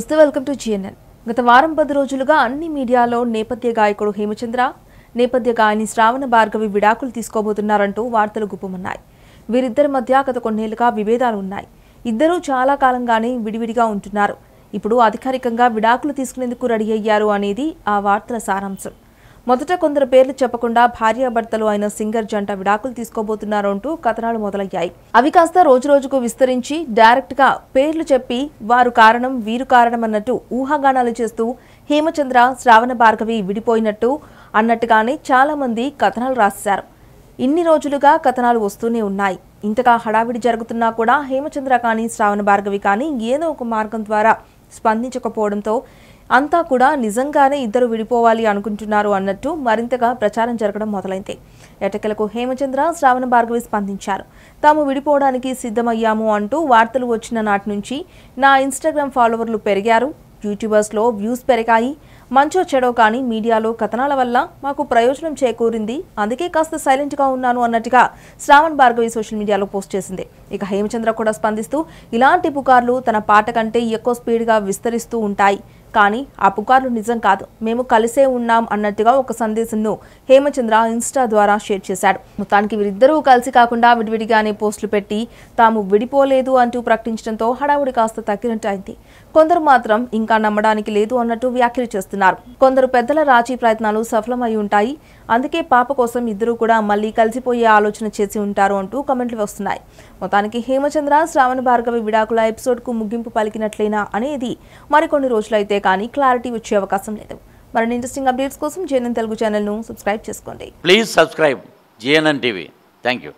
నమస్తే welcome to GNN గత వారం పది రోజులుగా అన్ని మీడియాలో నేపథ్య గాయకుడు హేమచంద్ర నేపథ్య గాయని శ్రావణ భార్గవి విడాకులు తీసుకోబోతున్నారంటూ వార్తలు గుప్పమన్నాయి వీరిద్దరి మధ్య గత కొన్నేళ్లుగా విభేదాలు ఉన్నాయి ఇద్దరూ చాలా కాలంగానే విడివిడిగా ఉంటున్నారు ఇప్పుడు అధికారికంగా విడాకులు తీసుకునేందుకు రెడీ అయ్యారు అనేది ఆ వార్తల సారాంశం మొదట కొందరు పేర్లు చెప్పకుండా భార్యాభర్తలు అయిన సింగర్ జంట విడాకులు తీసుకోబోతున్నారంటూ కథనాలు మొదలయ్యాయి అవి కాస్త రోజురోజుకు విస్తరించి డైరెక్ట్ గా పేర్లు చెప్పి వారు కారణం వీరు కారణం అన్నట్టు ఊహాగానాలు చేస్తూ హేమచంద్ర శ్రావణ భార్గవి విడిపోయినట్టు అన్నట్టుగానే చాలా మంది కథనాలు రాశారు ఇన్ని రోజులుగా కథనాలు వస్తూనే ఉన్నాయి ఇంతగా హడావిడి జరుగుతున్నా కూడా హేమచంద్ర కానీ శ్రావణ భార్గవి కానీ ఏదో ఒక మార్గం ద్వారా స్పందించకపోవడంతో అంతా కూడా నిజంగానే ఇద్దరు విడిపోవాలి అనుకుంటున్నారు అన్నట్టు మరింతగా ప్రచారం జరగడం మొదలైంది ఎటకెలకు హేమచంద్ర శ్రావణ భార్గవి స్పందించారు తాము విడిపోవడానికి సిద్ధమయ్యాము అంటూ వార్తలు వచ్చిన నాటి నుంచి నా ఇన్స్టాగ్రామ్ ఫాలోవర్లు పెరిగారు యూట్యూబర్స్లో వ్యూస్ పెరిగాయి మంచో చెడో కానీ మీడియాలో కథనాల వల్ల మాకు ప్రయోజనం చేకూరింది అందుకే కాస్త సైలెంట్గా ఉన్నాను అన్నట్టుగా శ్రావణ్ భార్గవి సోషల్ మీడియాలో పోస్ట్ చేసింది ఇక హేమచంద్ర కూడా స్పందిస్తూ ఇలాంటి పుకార్లు తన పాట కంటే ఎక్కువ స్పీడ్గా విస్తరిస్తూ ఉంటాయి కానీ ఆ పుకార్లు నిజం కాదు మేము కలిసే ఉన్నాం అన్నట్టుగా ఒక సందేశంను హేమచంద్ర ఇన్స్టా ద్వారా షేర్ చేశాడు మొత్తానికి వీరిద్దరూ కలిసి కాకుండా విడివిడిగానే పోస్టులు పెట్టి తాము విడిపోలేదు అంటూ ప్రకటించడంతో హడావుడి కాస్త తగ్గినట్టు అయింది కొందరు మాత్రం ఇంకా నమ్మడానికి లేదు అన్నట్టు వ్యాఖ్యలు చేస్తున్నారు కొందరు పెద్దల రాజీ ప్రయత్నాలు సఫలమై ఉంటాయి అందుకే పాప కోసం ఇద్దరు కూడా మళ్ళీ కలిసిపోయే ఆలోచన చేసి ఉంటారు అంటూ కమెంట్లు వస్తున్నాయి మొత్తానికి హేమచంద్ర శ్రావణ భార్గవి విడాకుల ఎపిసోడ్కు ముగింపు పలికినట్లేనా అనేది మరికొన్ని రోజులైతే మాత్రమే కానీ క్లారిటీ వచ్చే అవకాశం లేదు మరిన్ని ఇంట్రెస్టింగ్ అప్డేట్స్ కోసం జేఎన్ఎన్ తెలుగు ఛానల్ను సబ్స్క్రైబ్ చేసుకోండి please subscribe JNN TV thank